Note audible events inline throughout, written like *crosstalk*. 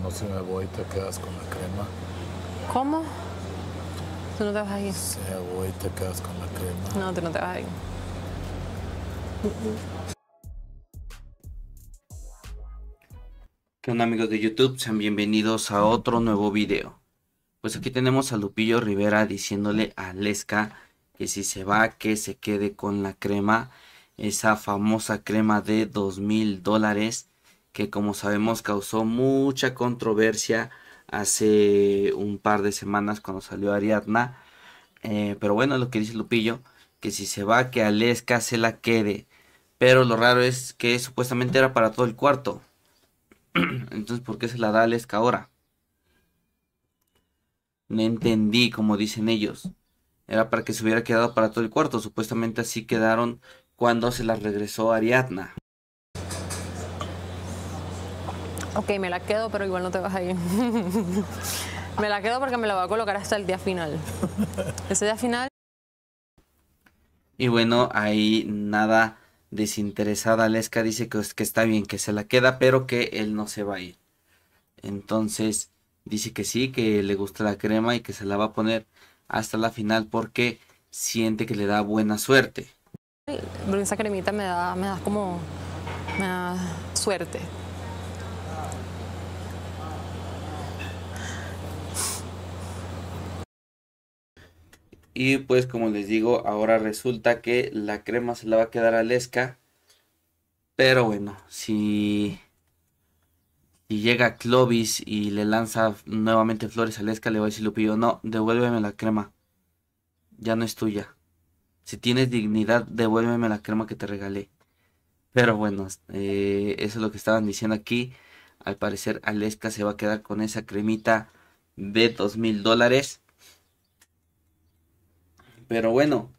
No si me voy, te quedas con la crema. ¿Cómo? Tú no te vas a ir. Si me voy, te quedas con la crema. No, tú no te vas a ir. ¿Qué onda amigos de YouTube? Sean bienvenidos a otro nuevo video. Pues aquí tenemos a Lupillo Rivera diciéndole a Lesca que si se va, que se quede con la crema. Esa famosa crema de dos mil dólares que como sabemos causó mucha controversia hace un par de semanas cuando salió Ariadna. Eh, pero bueno, lo que dice Lupillo, que si se va, que Aleska se la quede. Pero lo raro es que supuestamente era para todo el cuarto. *clears throat* Entonces, ¿por qué se la da Aleska ahora? No entendí, como dicen ellos. Era para que se hubiera quedado para todo el cuarto. Supuestamente así quedaron cuando se la regresó Ariadna. Ok, me la quedo, pero igual no te vas a ir. *laughs* me la quedo porque me la va a colocar hasta el día final. Ese día final. Y bueno, ahí nada desinteresada. Lesca dice que, que está bien, que se la queda, pero que él no se va a ir. Entonces dice que sí, que le gusta la crema y que se la va a poner hasta la final porque siente que le da buena suerte. esa cremita me da, me da como me da suerte. Y pues como les digo, ahora resulta que la crema se la va a quedar a Lesca. Pero bueno, si, si llega Clovis y le lanza nuevamente flores a Lesca, le va a decir Lupillo, no, devuélveme la crema. Ya no es tuya. Si tienes dignidad, devuélveme la crema que te regalé. Pero bueno, eh, eso es lo que estaban diciendo aquí. Al parecer, Aleska se va a quedar con esa cremita de dos mil dólares. Pero bueno,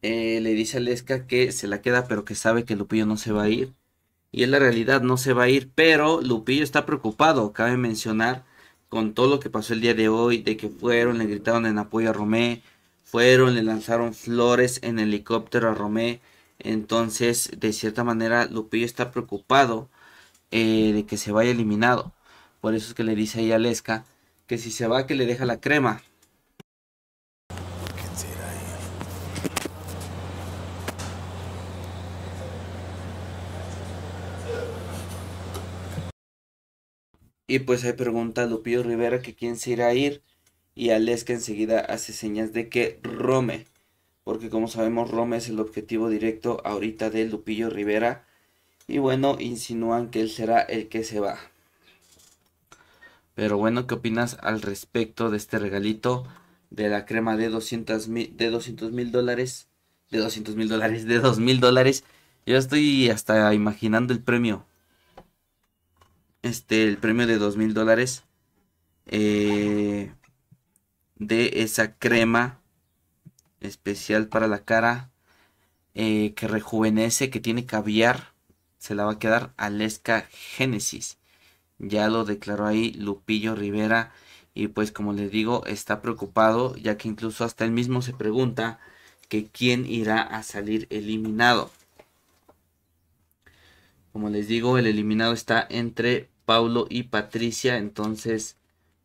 eh, le dice a Lesca que se la queda, pero que sabe que Lupillo no se va a ir. Y en la realidad no se va a ir, pero Lupillo está preocupado, cabe mencionar, con todo lo que pasó el día de hoy, de que fueron, le gritaron en apoyo a Romé, fueron, le lanzaron flores en helicóptero a Romé. Entonces, de cierta manera, Lupillo está preocupado eh, de que se vaya eliminado. Por eso es que le dice ahí a Lesca que si se va, que le deja la crema. Y pues ahí pregunta Lupillo Rivera que quién se irá a ir. Y Aleska enseguida hace señas de que Rome. Porque como sabemos, Rome es el objetivo directo ahorita de Lupillo Rivera. Y bueno, insinúan que él será el que se va. Pero bueno, ¿qué opinas al respecto de este regalito de la crema de 200 mil dólares? De 200 mil dólares, de 2 mil dólares. Yo estoy hasta imaginando el premio este, el premio de dos mil dólares eh, de esa crema especial para la cara eh, que rejuvenece, que tiene caviar, se la va a quedar Aleska Génesis. Ya lo declaró ahí Lupillo Rivera. Y pues como les digo, está preocupado, ya que incluso hasta él mismo se pregunta que quién irá a salir eliminado. Como les digo, el eliminado está entre Paulo y Patricia. Entonces,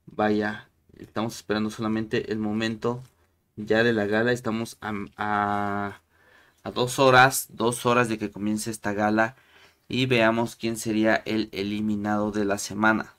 vaya, estamos esperando solamente el momento ya de la gala. Estamos a, a, a dos horas, dos horas de que comience esta gala. Y veamos quién sería el eliminado de la semana.